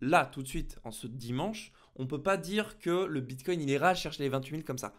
là, tout de suite, en ce dimanche, on ne peut pas dire que le Bitcoin, il ira chercher les 28 000 comme ça.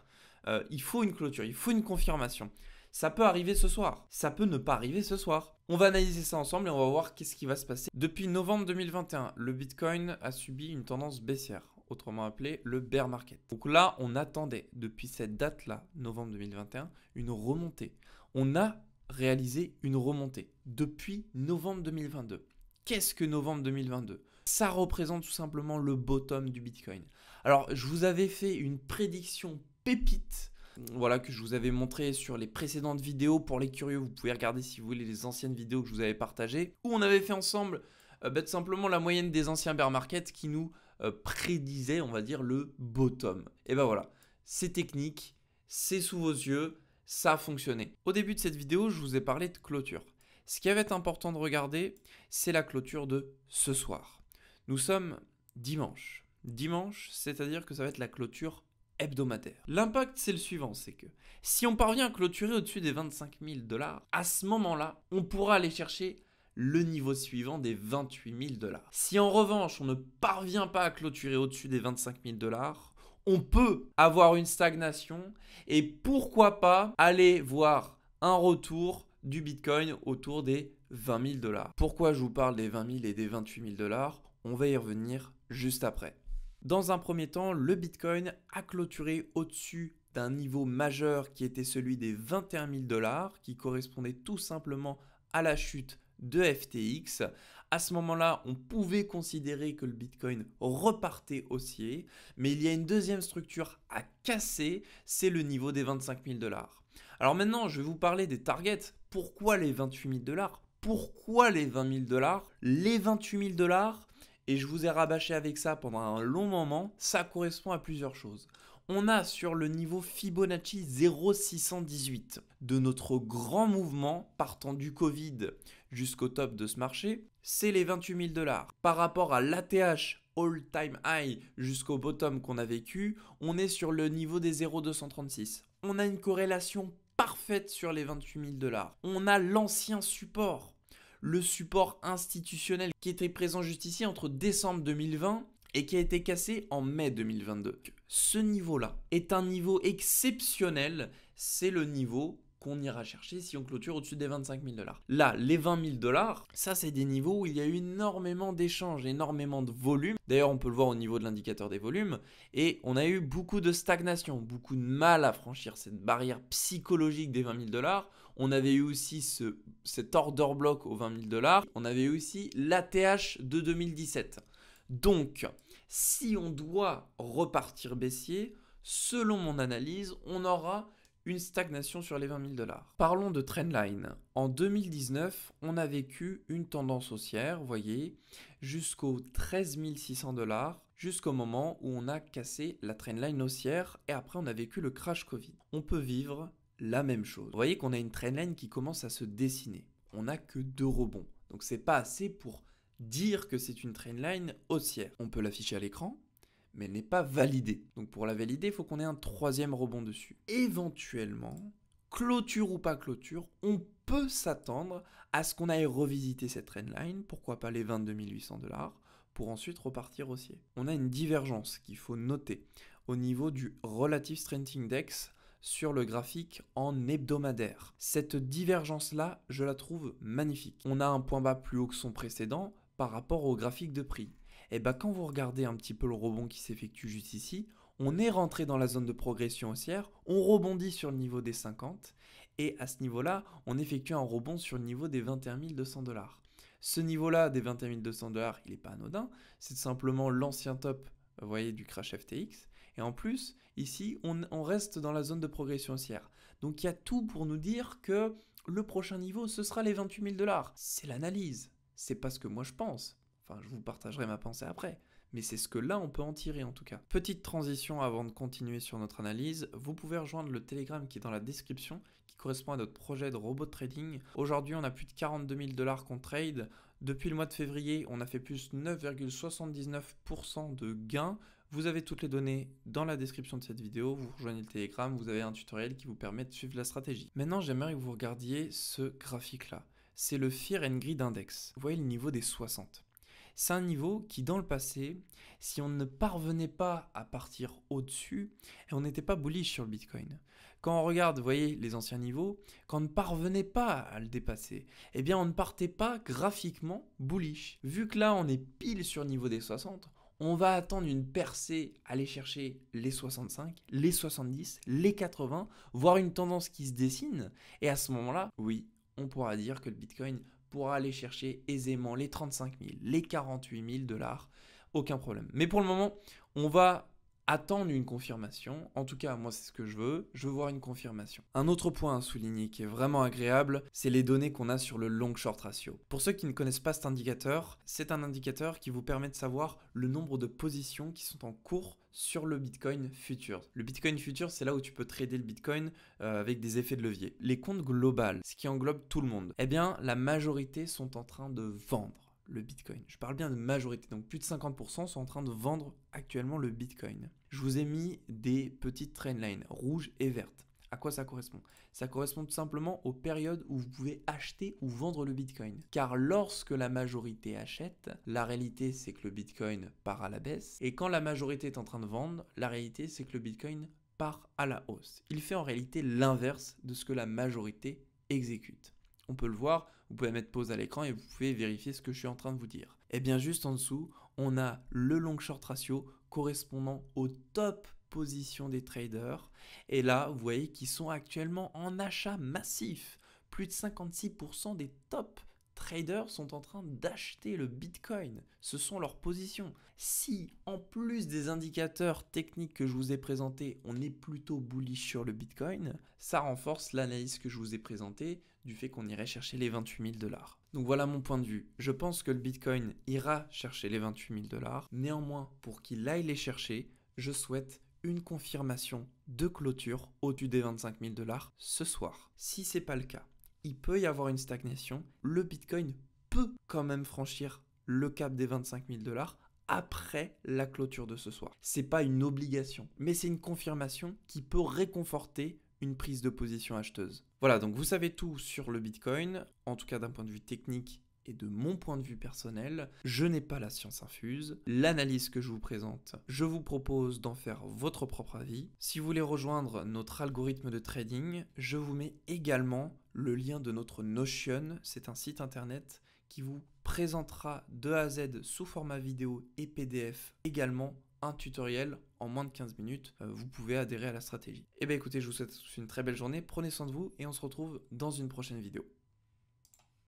Euh, il faut une clôture, il faut une confirmation. Ça peut arriver ce soir, ça peut ne pas arriver ce soir. On va analyser ça ensemble et on va voir qu'est-ce qui va se passer. Depuis novembre 2021, le Bitcoin a subi une tendance baissière, autrement appelée le bear market. Donc là, on attendait depuis cette date-là, novembre 2021, une remontée. On a réalisé une remontée depuis novembre 2022. Qu'est-ce que novembre 2022 ça représente tout simplement le bottom du Bitcoin. Alors, je vous avais fait une prédiction pépite voilà, que je vous avais montré sur les précédentes vidéos. Pour les curieux, vous pouvez regarder si vous voulez les anciennes vidéos que je vous avais partagées, où on avait fait ensemble euh, bah, tout simplement la moyenne des anciens bear markets qui nous euh, prédisait, on va dire, le bottom. Et ben voilà, c'est technique, c'est sous vos yeux, ça a fonctionné. Au début de cette vidéo, je vous ai parlé de clôture. Ce qui avait été important de regarder, c'est la clôture de ce soir. Nous sommes dimanche. Dimanche, c'est-à-dire que ça va être la clôture hebdomadaire. L'impact, c'est le suivant, c'est que si on parvient à clôturer au-dessus des 25 000 dollars, à ce moment-là, on pourra aller chercher le niveau suivant des 28 000 dollars. Si en revanche, on ne parvient pas à clôturer au-dessus des 25 000 dollars, on peut avoir une stagnation et pourquoi pas aller voir un retour du Bitcoin autour des 20 000 dollars. Pourquoi je vous parle des 20 000 et des 28 000 dollars on va y revenir juste après. Dans un premier temps, le Bitcoin a clôturé au-dessus d'un niveau majeur qui était celui des 21 000 dollars, qui correspondait tout simplement à la chute de FTX. À ce moment-là, on pouvait considérer que le Bitcoin repartait haussier, mais il y a une deuxième structure à casser, c'est le niveau des 25 000 dollars. Alors maintenant, je vais vous parler des targets. Pourquoi les 28 000 dollars Pourquoi les 20 000 dollars Les 28 000 dollars, et je vous ai rabâché avec ça pendant un long moment, ça correspond à plusieurs choses. On a sur le niveau Fibonacci 0,618 de notre grand mouvement partant du Covid jusqu'au top de ce marché, c'est les 28 000 dollars. Par rapport à l'ATH all-time high jusqu'au bottom qu'on a vécu, on est sur le niveau des 0,236. On a une corrélation parfaite sur les 28 000 dollars. On a l'ancien support le support institutionnel qui était présent juste ici entre décembre 2020 et qui a été cassé en mai 2022. Ce niveau-là est un niveau exceptionnel, c'est le niveau qu'on ira chercher si on clôture au-dessus des 25 000 dollars. Là, les 20 000 dollars, ça c'est des niveaux où il y a eu énormément d'échanges, énormément de volumes. D'ailleurs, on peut le voir au niveau de l'indicateur des volumes. Et on a eu beaucoup de stagnation, beaucoup de mal à franchir cette barrière psychologique des 20 000 dollars on avait eu aussi cet order block aux 20 000 dollars. On avait eu aussi l'ATH de 2017. Donc, si on doit repartir baissier, selon mon analyse, on aura une stagnation sur les 20 000 dollars. Parlons de trendline. En 2019, on a vécu une tendance haussière, voyez, jusqu'aux 13 600 dollars, jusqu'au moment où on a cassé la trendline haussière et après on a vécu le crash Covid. On peut vivre la même chose. Vous voyez qu'on a une trendline qui commence à se dessiner. On n'a que deux rebonds. Donc c'est pas assez pour dire que c'est une trendline haussière. On peut l'afficher à l'écran, mais elle n'est pas validée. Donc pour la valider, il faut qu'on ait un troisième rebond dessus. Éventuellement, clôture ou pas clôture, on peut s'attendre à ce qu'on aille revisiter cette trendline, pourquoi pas les 22 800 dollars, pour ensuite repartir haussier. On a une divergence qu'il faut noter au niveau du Relative Strength Index sur le graphique en hebdomadaire. Cette divergence-là, je la trouve magnifique. On a un point bas plus haut que son précédent par rapport au graphique de prix. Et eh bien, quand vous regardez un petit peu le rebond qui s'effectue juste ici, on est rentré dans la zone de progression haussière, on rebondit sur le niveau des 50, et à ce niveau-là, on effectue un rebond sur le niveau des 21 200 dollars. Ce niveau-là des 21 200 dollars, il n'est pas anodin, c'est simplement l'ancien top vous voyez, du crash FTX. Et en plus, ici, on, reste dans la zone de progression haussière. Donc il y a tout pour nous dire que le prochain niveau, ce sera les 28 000 dollars. C'est l'analyse. C'est pas ce que moi je pense. Enfin, je vous partagerai ma pensée après. Mais c'est ce que là, on peut en tirer en tout cas. Petite transition avant de continuer sur notre analyse. Vous pouvez rejoindre le Telegram qui est dans la description, qui correspond à notre projet de robot trading. Aujourd'hui, on a plus de 42 000 dollars qu'on trade. Depuis le mois de février, on a fait plus 9,79% de gains. Vous avez toutes les données dans la description de cette vidéo, vous rejoignez le Telegram, vous avez un tutoriel qui vous permet de suivre la stratégie. Maintenant, j'aimerais que vous regardiez ce graphique-là. C'est le Fear and Greed Index. Vous voyez le niveau des 60. C'est un niveau qui, dans le passé, si on ne parvenait pas à partir au-dessus, on n'était pas bullish sur le Bitcoin. Quand on regarde, vous voyez, les anciens niveaux, quand on ne parvenait pas à le dépasser, eh bien, on ne partait pas graphiquement bullish. Vu que là, on est pile sur le niveau des 60, on va attendre une percée, aller chercher les 65, les 70, les 80, voir une tendance qui se dessine. Et à ce moment-là, oui, on pourra dire que le Bitcoin pourra aller chercher aisément les 35 000, les 48 000 dollars, aucun problème. Mais pour le moment, on va attendre une confirmation. En tout cas, moi, c'est ce que je veux. Je veux voir une confirmation. Un autre point à souligner qui est vraiment agréable, c'est les données qu'on a sur le long-short ratio. Pour ceux qui ne connaissent pas cet indicateur, c'est un indicateur qui vous permet de savoir le nombre de positions qui sont en cours sur le Bitcoin Futures. Le Bitcoin Futures, c'est là où tu peux trader le Bitcoin euh, avec des effets de levier. Les comptes globales, ce qui englobe tout le monde, eh bien, la majorité sont en train de vendre le Bitcoin. Je parle bien de majorité, donc plus de 50% sont en train de vendre actuellement le Bitcoin. Je vous ai mis des petites trendlines rouges et vertes. À quoi ça correspond Ça correspond tout simplement aux périodes où vous pouvez acheter ou vendre le Bitcoin. Car lorsque la majorité achète, la réalité c'est que le Bitcoin part à la baisse. Et quand la majorité est en train de vendre, la réalité c'est que le Bitcoin part à la hausse. Il fait en réalité l'inverse de ce que la majorité exécute on peut le voir, vous pouvez mettre pause à l'écran et vous pouvez vérifier ce que je suis en train de vous dire. Et eh bien juste en dessous, on a le long short ratio correspondant au top position des traders. Et là, vous voyez qu'ils sont actuellement en achat massif. Plus de 56% des tops traders sont en train d'acheter le Bitcoin. Ce sont leurs positions. Si, en plus des indicateurs techniques que je vous ai présentés, on est plutôt bullish sur le Bitcoin, ça renforce l'analyse que je vous ai présentée du fait qu'on irait chercher les 28 000 dollars. Donc voilà mon point de vue. Je pense que le Bitcoin ira chercher les 28 000 dollars. Néanmoins, pour qu'il aille les chercher, je souhaite une confirmation de clôture au-dessus des 25 000 dollars ce soir. Si ce n'est pas le cas, il peut y avoir une stagnation. Le Bitcoin peut quand même franchir le cap des 25 000 dollars après la clôture de ce soir. C'est pas une obligation, mais c'est une confirmation qui peut réconforter une prise de position acheteuse. Voilà, donc vous savez tout sur le Bitcoin, en tout cas d'un point de vue technique et de mon point de vue personnel, je n'ai pas la science infuse. L'analyse que je vous présente, je vous propose d'en faire votre propre avis. Si vous voulez rejoindre notre algorithme de trading, je vous mets également le lien de notre Notion. C'est un site internet qui vous présentera de A à Z sous format vidéo et PDF également un tutoriel en moins de 15 minutes, euh, vous pouvez adhérer à la stratégie. Et eh bien écoutez, je vous souhaite une très belle journée, prenez soin de vous et on se retrouve dans une prochaine vidéo.